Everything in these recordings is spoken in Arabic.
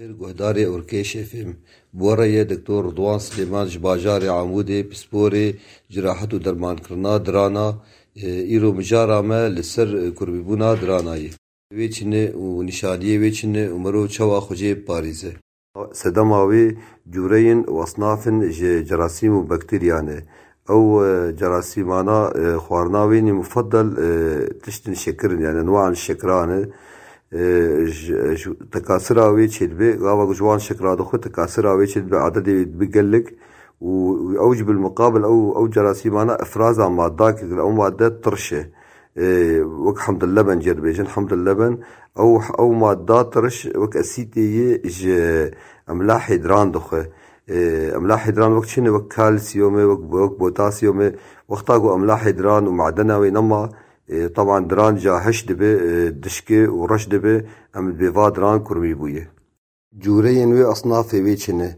Xêr guhdarê Orkêşê Fêm boreyê Doktor Rıdwan Silêman ji bajarê Amûdê pisporê cerahet û dermankirina dirana îro mijara me li ser kurbîbûna diranayê. Wê çîne û nîşaniyê wê çîne û mirov çawa xucê parêze. Sedema wê cûreyên û esnafên ji cerasîm û bakterîyan e. Ew cerasîmana xwarina wê nî mufedel tiştin şekirin yani enwan şekiran e. تكاثر اوي بي غابا جوان شكرا دخو تكاثر اوي بي عدد بقلك واوج بالمقابل او او جراسيمانا افرازا ماداك او مادات طرشه وك حمض اللبن جن حمض اللبن او او مادة طرش وك اسيتي املاح هيدران دخه املاح هيدران وقت شنو وك كالسيوم وك بوتاسيوم وقتا املاح هيدران ومعدنه وينما طبعا دران جا هش دبه دشکه و رش دبه ام بیوا دران کرمی بویه جوره وی اصناف وی چنه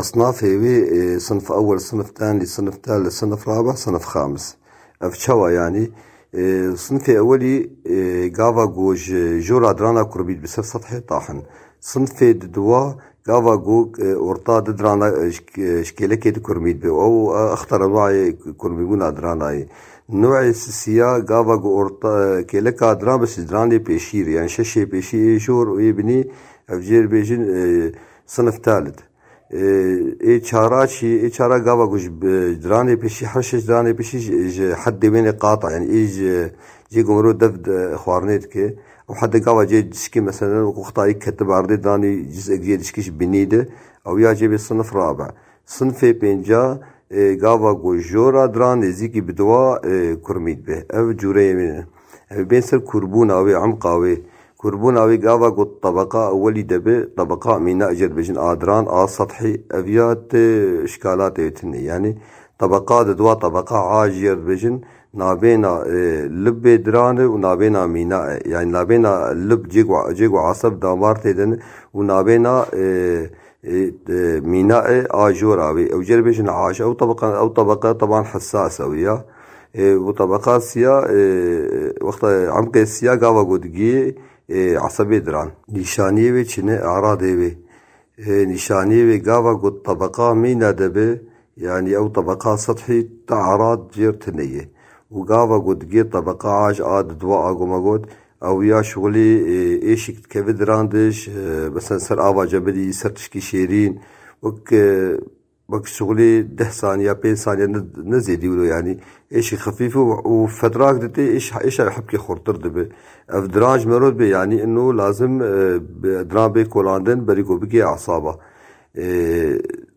اصناف وی صنف اول صنف ثاني صنف ثالث صنف رابع صنف خامس اف چوا یعنی صنف اولي قاوا گوج جورا درانا كربيت بسر سطح طاحن صنف دوا قاوا جوك ورطا درانا شكيلكي كرميت بي او اخطر الوعي كرميبون درانا نوع سیا گاوا گو اورتا کله کادرا بس دران پیشیر یعنی شش پیشی ایشور و ابنی افجر بیجن sınıf talit. E çara çi e çara gava guj drane peşi her şey drane peşi haddi beni qata yani iş ji gumru dev xwarnet ki او حد قوا جي دسكي مثلا وقتا يكتب عرضي داني جزء جي دسكيش بنيده او يا جي بالصنف رابع صنف بينجا gava gojora diran nêzîkî bi dua kurmît be. Ev cureyê min e. Ev bên ser kurbûna wê emqa wê. Kurbûna wê gava got tabaka ewelî debe tabaka mîna ecel bêjin adiran a sethî ev ya tê şikalatê tune yanî tabaka di dua tabaka a jî bêjin navêna libê diran e û navêna mîna e. Yani navêna lib cêg û aseb damar tê din û navêna إيه، ميناء آجوراوي أو جربيش عاش أو طبقة أو طبقة طبعا حساسة ويا إيه، وطبقات سيا إيه، وقت عمق سيا قاوا قدقي عصبي دران نشاني وي چنه أعراضي وي نشاني وي قاوا قد طبقة مينا دبي يعني أو طبقة سطحي تعراض جيرتنية وقاوا قدقي طبقة عاش آد دواء قوما قد او یا شغلی اه، ایشی که بدراندش اه، مثلا سر آوا جبری سر تشکی شیرین وک اه، وك شغلي ده ثانية بين ثانية نزيد يقولوا يعني إيش خفيف وفترة ایش إيش إيش حبكي خورتر دبي أفدراج مرود بی يعني انو لازم درام بي بگی بريكو بيكي أعصابه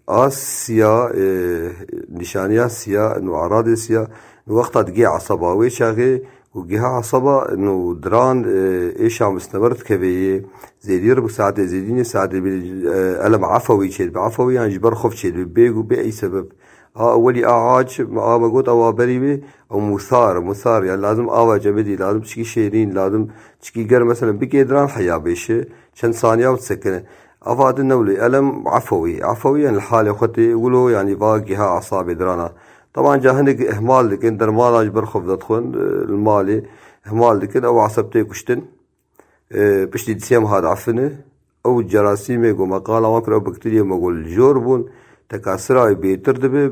آسيا نشانيا سيا إنه أعراض سيا وقتها عصابا عصبة ويشاغي وجهة عصبة انه دران آه، ايش عم استمرت كبيه زيد يربك ساعات زيدين ساعات بالألم آه، عفوي شيء بعفوي يعني جبر خوف شيء بيجو بأي سبب آه، اولي اعاج ما قلت او بريبي او مثار مثار يعني لازم اوا جمدي لازم تشكي شيرين لازم تشكي قر مثلا بكي إيه دران حيا بيشي شن ثانية وتسكنه افاد النولي الم عفوي عفوي يعني الحالة اخوتي ولو يعني باقي ها اعصابي درانا طبعا جا هنك اهمال لكن در مالاج برخف دتخون آه، المالي اهمال لكن او عصبتي كشتن آه، بشتي دسيم هاد عفنه او الجراثيم يقول مقالة واكر او بكتيريا مقول جوربون تكاسرا بيتر دبي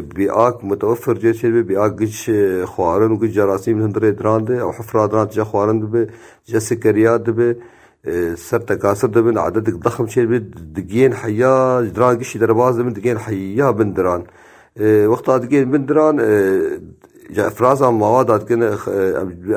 بياك متوفر جيش دبي بياك جيش خوارن وجيش جراثيم هندري دران او حفرة دران جا خوارن دبي جا سكريات دبي آه، سر تكاسر دبن عددك ضخم شيء دقين حيا دران جيش درباز دبن دقين حيا بندران دران وقت دران بندران آه، افراز آه، ام مواد دكين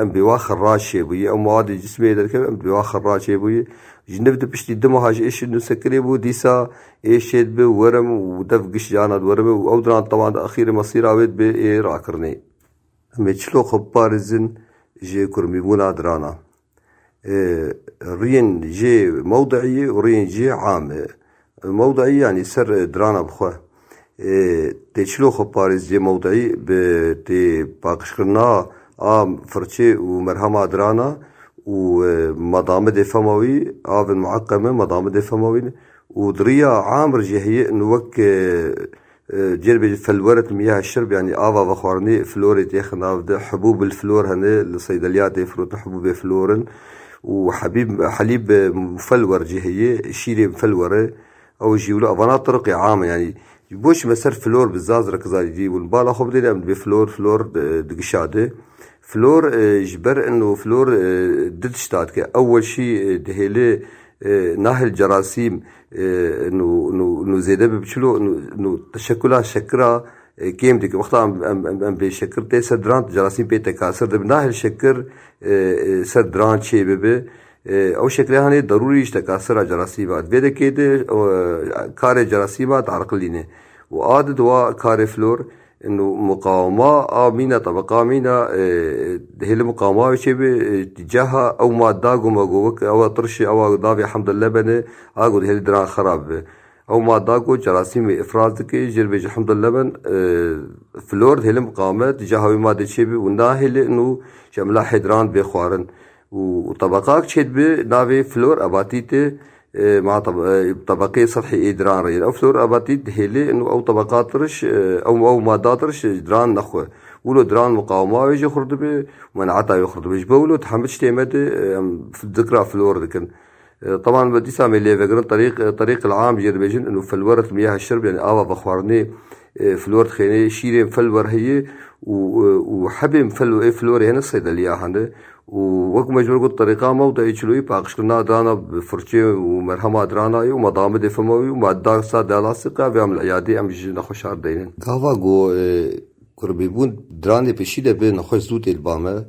ام بواخر خراج شيبوي ام مواد جسمي دكين ام بيوا خراج شيبوي جنب دبشتي دمو هاج ايش انه سكري بو ديسا ايش شد بو ورم ودف قش جانا ورم او دران طبعا اخير مصير اويد بي اي راكرني ام اتشلو بارزن جي كرمي بونا درانا اه، رين جي موضعي ورين جي عام موضعي يعني سر درانا بخواه تشلو خو موضعی به تی پاکش کرنا ام و ومرهم ادرانا ومدام دي فموي اب المعقمه مدام دي و دریا عامر جهي نوک جرب فلورة مياه الشرب يعني آفا وخورني فلورة تيخنا حبوب الفلور هنا لصيدليات يفرط حبوب فلورن وحبيب حليب مفلور جهية شيري مفلورة أو جيولة أفانا طرق عام يعني Boş meser flor bi zaz rekzali cîbûn. Bala xwe bidê em bi flor flor digişade. Flor ji ber enno flor di tişta dike. Ewwel şî dihêlê nahil cerasîm nû zêde bi biçilo nû teşekkula şekira کیم دیگه وقتا ام به شکر ته سر دران جراسی به تکاسر ده نه شکر سر دران چی به به او شکل هانی ضروری است تکاسر جراسی بعد بده کې کار جراسی بعد عرقلینه وقعد دوا كارفلور انه مقاومه امينه طبقه امينه هي المقاومه شي باتجاهها او ما داغو ما جوك او طرشي او دافي الحمد لله بني اقعد هي درا خراب او ما داغو جراثيم افراز كي جلب الحمد لله بن فلور هي المقاومه تجاهها ما دشي وندا هي انه شملا حدران بخوارن وطبقات شد بنافي فلور اباتيته مع طبقية سطحي إدراري يعني الأفسر أباتيد هيلي إنه أو طبقات رش أو أو مادات رش إدران نخوة ولو دران مقاومة ويجي يخرج به عطا يخرج به بولو تحملش تيمد في الذكرى في الورد كن طبعا بدي سامي لي طريق طريق العام جير بيجن إنه في الورد مياه الشرب يعني آبا بخوارني فلورد خيني شيرين فل ورهي وحبم فل فلوري هنا الصيدلية هنا ووك مجبور قد طريقة موضع يشلوي باقشلنا درانا بفرشي ومرهما درانا ومضام دي فموي ومعدا سا دالاسقا بيعمل عيادي ام جينا خوشار دينين داوا قو قربيبون دراني بشيدة بين خوش زود البامه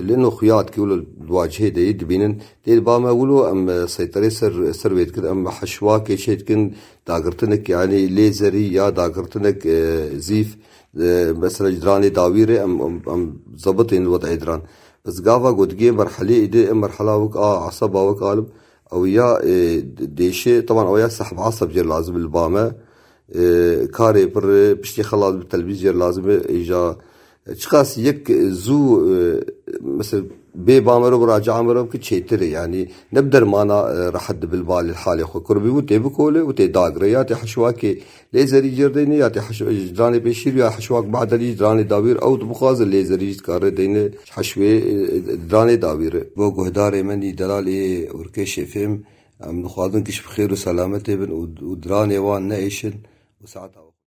لانه خياط كيقولوا الواجهه دي دبينن دي ما يقولوا ام سيطره سر سر بيت كده ام حشوا كيشيت كن داغرتنك يعني ليزري يا داغرتنك آه، زيف آه، مثلا جدران داويري ام ام, أم ضبطين الوضع جدران بس قافا قد جي مرحله دي مرحله وك اه عصبه آه، وك قالب او يا ديشي طبعا او يا سحب عصب جير لازم البامه كاري بر بشتي خلاص بالتلفزيون لازم ايجا چقاس یک زو مثل بي بامرو براجع مرو كي تشيتري يعني نبدر مانا رحد بالبال الحالي خو كربي وتي بكولي وتي داغري ياتي حشواكي ليزري جرديني ياتي حشو جراني بشير يا حشواك بعد لي جراني داوير او بخاز ليزري كار دين حشوي جراني داوير بو قهداري مني دلالي وركيش فيم ام نخوادن كيش بخير وسلامتي بن ودراني وان نايشن وساعتها